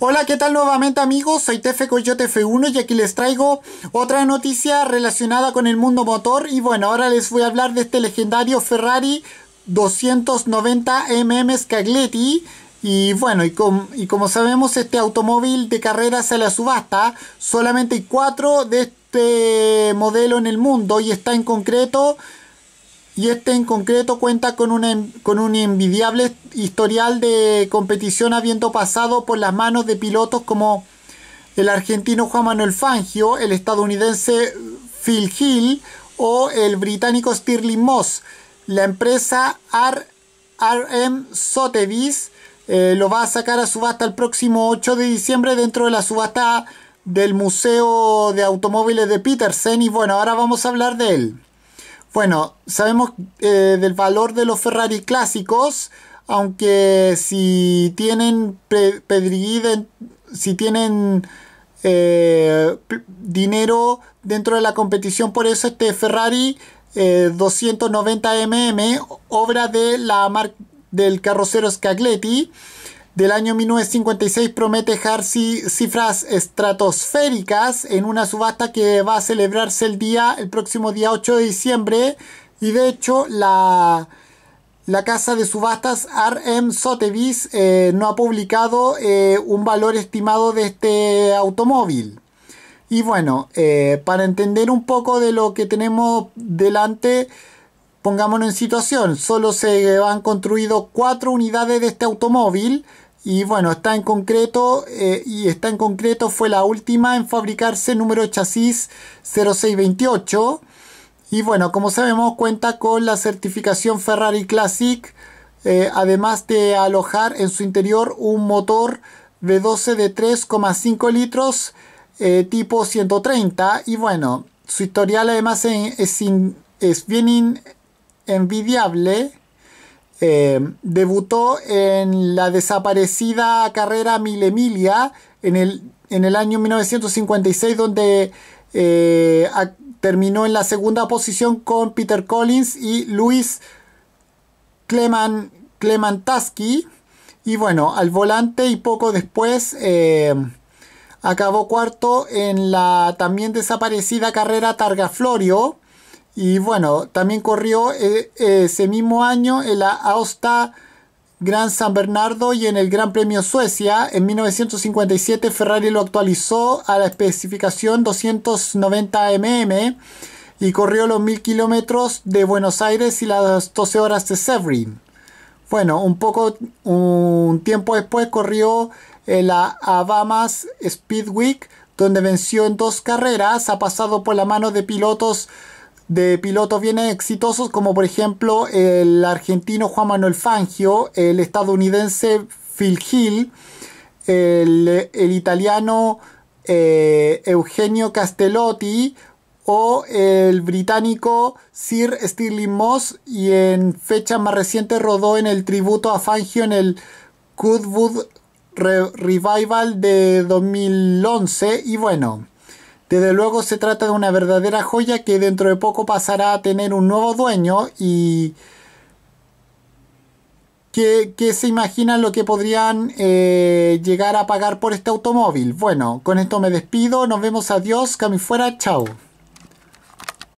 Hola, ¿qué tal nuevamente amigos? Soy Tefe Coyote F1 y aquí les traigo otra noticia relacionada con el mundo motor y bueno, ahora les voy a hablar de este legendario Ferrari 290 mm Scaglietti y bueno, y, y como sabemos este automóvil de carrera se la subasta, solamente hay cuatro de este modelo en el mundo y está en concreto y este en concreto cuenta con, con un envidiable historial de competición habiendo pasado por las manos de pilotos como el argentino Juan Manuel Fangio, el estadounidense Phil Hill o el británico Stirling Moss. La empresa RM Sotheby's eh, lo va a sacar a subasta el próximo 8 de diciembre dentro de la subasta del Museo de Automóviles de Petersen y bueno, ahora vamos a hablar de él. Bueno, sabemos eh, del valor de los Ferrari clásicos, aunque si tienen si tienen eh, dinero dentro de la competición, por eso este Ferrari 290 eh, mm, obra de la del carrocero Scagletti, del año 1956 promete dejar cifras estratosféricas en una subasta que va a celebrarse el día, el próximo día 8 de diciembre. Y de hecho, la, la casa de subastas RM Sotheby's eh, no ha publicado eh, un valor estimado de este automóvil. Y bueno, eh, para entender un poco de lo que tenemos delante, pongámonos en situación, solo se han construido cuatro unidades de este automóvil, y bueno, está en concreto, eh, y está en concreto, fue la última en fabricarse número chasis 0628. Y bueno, como sabemos, cuenta con la certificación Ferrari Classic, eh, además de alojar en su interior un motor V12 de 3,5 litros eh, tipo 130. Y bueno, su historial además es, es, bien envidiable eh, debutó en la desaparecida carrera Milemilia en el, en el año 1956, donde eh, terminó en la segunda posición con Peter Collins y Luis Clement, Clemantaski. Y bueno, al volante y poco después eh, acabó cuarto en la también desaparecida carrera Targa Florio y bueno, también corrió eh, eh, ese mismo año en la Aosta Gran San Bernardo y en el Gran Premio Suecia. En 1957 Ferrari lo actualizó a la especificación 290 mm y corrió los 1000 kilómetros de Buenos Aires y las 12 horas de Severin. Bueno, un poco, un tiempo después corrió en la Abamas Speed Week, donde venció en dos carreras. Ha pasado por la mano de pilotos de pilotos bien exitosos, como por ejemplo el argentino Juan Manuel Fangio, el estadounidense Phil Hill, el, italiano eh, Eugenio Castellotti o el británico Sir Stirling Moss y en fecha más reciente rodó en el tributo a Fangio en el Goodwood Revival de 2011 y bueno desde luego se trata de una verdadera joya que dentro de poco pasará a tener un nuevo dueño y que, se imaginan lo que podrían eh, llegar a pagar por este automóvil. Bueno, con esto me despido, nos vemos, adiós, cami fuera, chao.